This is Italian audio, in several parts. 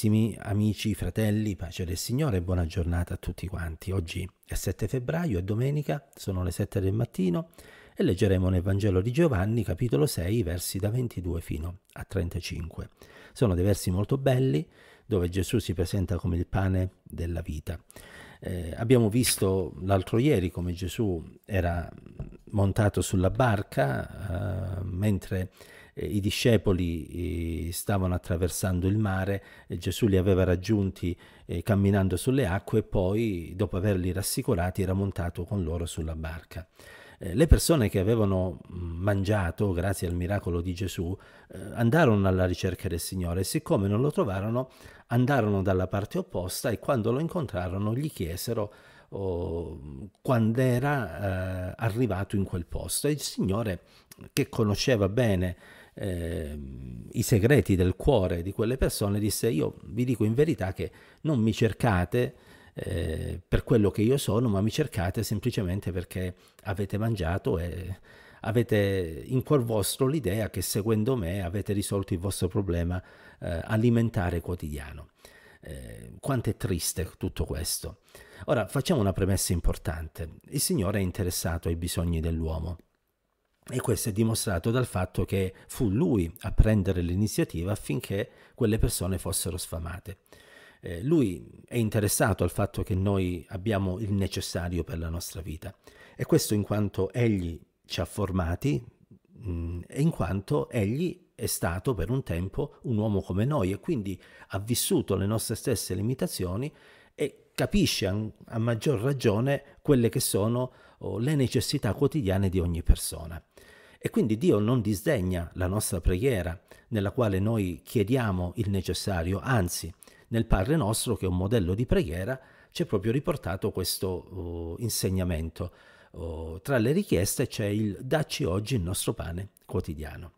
Carissimi amici, fratelli, pace del Signore e buona giornata a tutti quanti. Oggi è 7 febbraio, è domenica, sono le 7 del mattino e leggeremo nel Vangelo di Giovanni, capitolo 6, versi da 22 fino a 35. Sono dei versi molto belli dove Gesù si presenta come il pane della vita. Eh, abbiamo visto l'altro ieri come Gesù era montato sulla barca eh, mentre eh, i discepoli eh, stavano attraversando il mare, eh, Gesù li aveva raggiunti camminando sulle acque e poi, dopo averli rassicurati, era montato con loro sulla barca. Le persone che avevano mm, mangiato, grazie al miracolo di Gesù, andarono alla ricerca del Signore e siccome non lo trovarono, andarono dalla parte opposta e quando lo incontrarono gli chiesero oh, quando era eh, arrivato in quel posto. E il Signore, che conosceva bene eh, i segreti del cuore di quelle persone, disse io vi dico in verità che non mi cercate eh, per quello che io sono, ma mi cercate semplicemente perché avete mangiato e avete in cuor vostro l'idea che seguendo me avete risolto il vostro problema eh, alimentare quotidiano. Eh, quanto è triste tutto questo. Ora facciamo una premessa importante. Il Signore è interessato ai bisogni dell'uomo. E questo è dimostrato dal fatto che fu lui a prendere l'iniziativa affinché quelle persone fossero sfamate. Eh, lui è interessato al fatto che noi abbiamo il necessario per la nostra vita e questo in quanto egli ci ha formati mm, e in quanto egli è stato per un tempo un uomo come noi e quindi ha vissuto le nostre stesse limitazioni e capisce a, a maggior ragione quelle che sono oh, le necessità quotidiane di ogni persona. E quindi Dio non disdegna la nostra preghiera nella quale noi chiediamo il necessario, anzi nel Padre nostro che è un modello di preghiera c'è proprio riportato questo uh, insegnamento. Uh, tra le richieste c'è il dacci oggi il nostro pane quotidiano.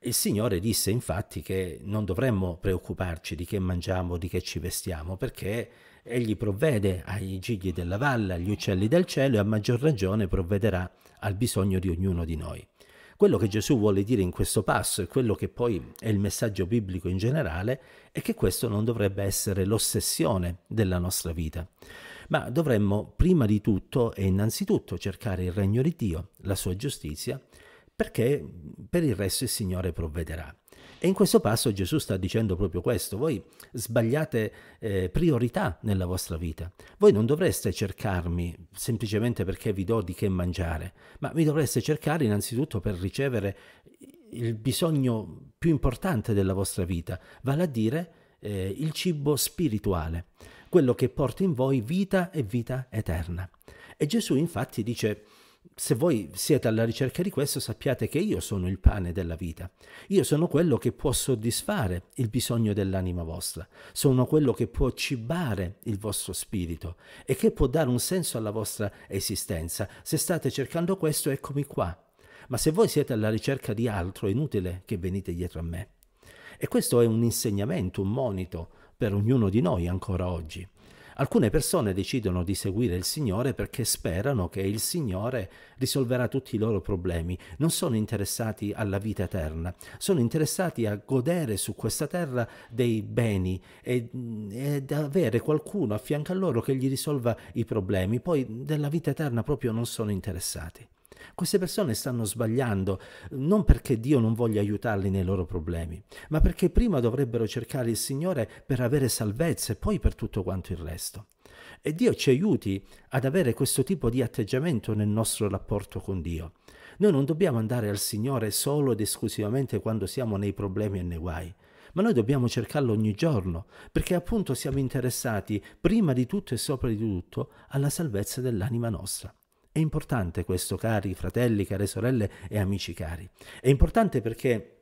Il Signore disse infatti che non dovremmo preoccuparci di che mangiamo, di che ci vestiamo, perché Egli provvede ai gigli della valle, agli uccelli del cielo e a maggior ragione provvederà al bisogno di ognuno di noi. Quello che Gesù vuole dire in questo passo e quello che poi è il messaggio biblico in generale è che questo non dovrebbe essere l'ossessione della nostra vita, ma dovremmo prima di tutto e innanzitutto cercare il regno di Dio, la sua giustizia perché per il resto il Signore provvederà. E in questo passo Gesù sta dicendo proprio questo, voi sbagliate eh, priorità nella vostra vita, voi non dovreste cercarmi semplicemente perché vi do di che mangiare, ma mi dovreste cercare innanzitutto per ricevere il bisogno più importante della vostra vita, vale a dire eh, il cibo spirituale, quello che porta in voi vita e vita eterna. E Gesù infatti dice se voi siete alla ricerca di questo, sappiate che io sono il pane della vita. Io sono quello che può soddisfare il bisogno dell'anima vostra. Sono quello che può cibare il vostro spirito e che può dare un senso alla vostra esistenza. Se state cercando questo, eccomi qua. Ma se voi siete alla ricerca di altro, è inutile che venite dietro a me. E questo è un insegnamento, un monito per ognuno di noi ancora oggi. Alcune persone decidono di seguire il Signore perché sperano che il Signore risolverà tutti i loro problemi. Non sono interessati alla vita eterna, sono interessati a godere su questa terra dei beni e, ed avere qualcuno a fianco a loro che gli risolva i problemi. Poi della vita eterna proprio non sono interessati. Queste persone stanno sbagliando non perché Dio non voglia aiutarli nei loro problemi, ma perché prima dovrebbero cercare il Signore per avere salvezza e poi per tutto quanto il resto. E Dio ci aiuti ad avere questo tipo di atteggiamento nel nostro rapporto con Dio. Noi non dobbiamo andare al Signore solo ed esclusivamente quando siamo nei problemi e nei guai, ma noi dobbiamo cercarlo ogni giorno, perché appunto siamo interessati prima di tutto e sopra di tutto alla salvezza dell'anima nostra. È importante questo, cari fratelli, care sorelle e amici cari. È importante perché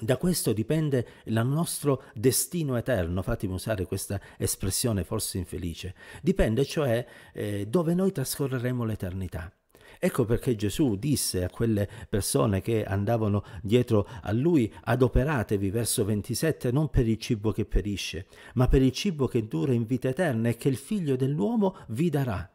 da questo dipende il nostro destino eterno, fatemi usare questa espressione forse infelice, dipende cioè eh, dove noi trascorreremo l'eternità. Ecco perché Gesù disse a quelle persone che andavano dietro a lui, adoperatevi, verso 27, non per il cibo che perisce, ma per il cibo che dura in vita eterna e che il figlio dell'uomo vi darà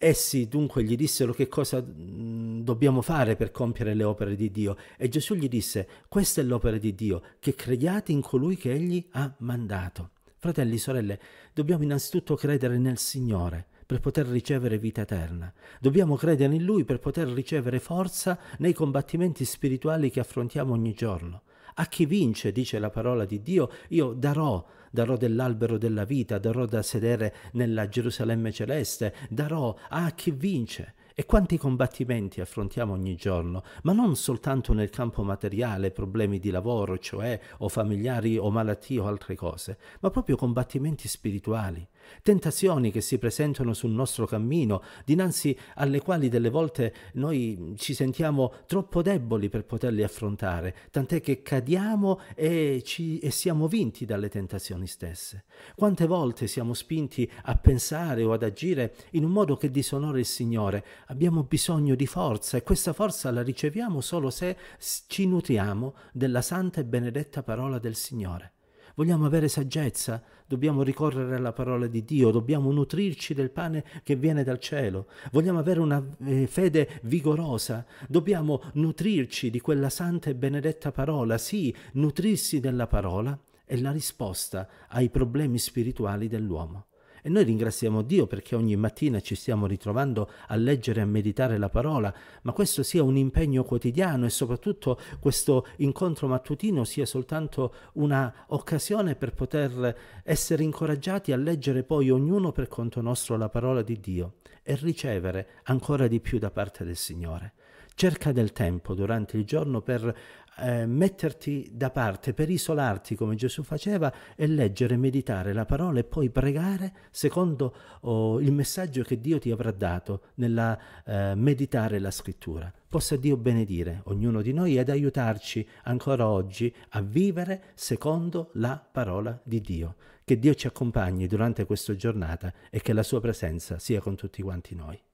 Essi eh dunque gli dissero che cosa mm, dobbiamo fare per compiere le opere di Dio e Gesù gli disse questa è l'opera di Dio, che crediate in colui che egli ha mandato. Fratelli e sorelle, dobbiamo innanzitutto credere nel Signore per poter ricevere vita eterna. Dobbiamo credere in Lui per poter ricevere forza nei combattimenti spirituali che affrontiamo ogni giorno. A chi vince, dice la parola di Dio, io darò, darò dell'albero della vita, darò da sedere nella Gerusalemme celeste, darò a chi vince. E quanti combattimenti affrontiamo ogni giorno, ma non soltanto nel campo materiale, problemi di lavoro, cioè, o familiari, o malattie o altre cose, ma proprio combattimenti spirituali, tentazioni che si presentano sul nostro cammino, dinanzi alle quali delle volte noi ci sentiamo troppo deboli per poterli affrontare, tant'è che cadiamo e, ci, e siamo vinti dalle tentazioni stesse. Quante volte siamo spinti a pensare o ad agire in un modo che disonora il Signore, abbiamo bisogno di forza e questa forza la riceviamo solo se ci nutriamo della santa e benedetta parola del Signore. Vogliamo avere saggezza? Dobbiamo ricorrere alla parola di Dio, dobbiamo nutrirci del pane che viene dal cielo. Vogliamo avere una eh, fede vigorosa? Dobbiamo nutrirci di quella santa e benedetta parola. Sì, nutrirsi della parola è la risposta ai problemi spirituali dell'uomo. E noi ringraziamo Dio perché ogni mattina ci stiamo ritrovando a leggere e a meditare la parola, ma questo sia un impegno quotidiano e soprattutto questo incontro mattutino sia soltanto un'occasione per poter essere incoraggiati a leggere poi ognuno per conto nostro la parola di Dio e ricevere ancora di più da parte del Signore cerca del tempo durante il giorno per eh, metterti da parte, per isolarti come Gesù faceva e leggere, meditare la parola e poi pregare secondo oh, il messaggio che Dio ti avrà dato nella eh, meditare la scrittura. Possa Dio benedire ognuno di noi ed aiutarci ancora oggi a vivere secondo la parola di Dio. Che Dio ci accompagni durante questa giornata e che la sua presenza sia con tutti quanti noi.